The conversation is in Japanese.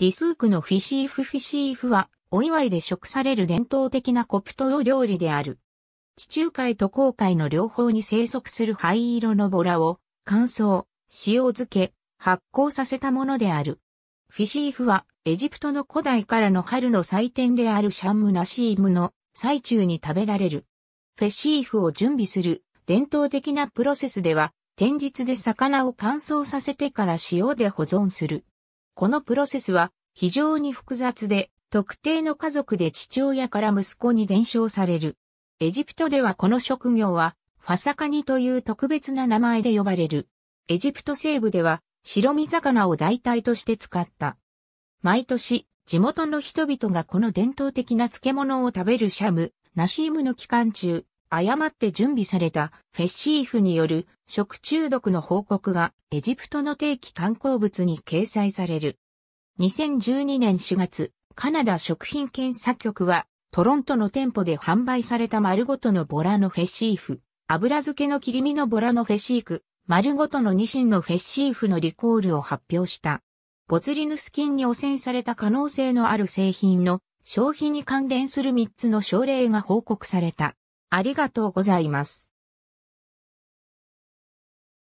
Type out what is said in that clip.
ディスークのフィシーフフィシーフは、お祝いで食される伝統的なコプトの料理である。地中海と航海の両方に生息する灰色のボラを、乾燥、塩漬け、発酵させたものである。フィシーフは、エジプトの古代からの春の祭典であるシャンムナシームの最中に食べられる。フェシーフを準備する伝統的なプロセスでは、天日で魚を乾燥させてから塩で保存する。このプロセスは非常に複雑で、特定の家族で父親から息子に伝承される。エジプトではこの職業は、ファサカニという特別な名前で呼ばれる。エジプト西部では、白身魚を代替として使った。毎年、地元の人々がこの伝統的な漬物を食べるシャム、ナシームの期間中、誤って準備されたフェッシーフによる食中毒の報告がエジプトの定期観光物に掲載される。2012年4月、カナダ食品検査局はトロントの店舗で販売された丸ごとのボラのフェシーフ、油漬けの切り身のボラのフェシーク、丸ごとのニシンのフェシーフのリコールを発表した。ボツリヌス菌に汚染された可能性のある製品の消費に関連する3つの症例が報告された。ありがとうございます。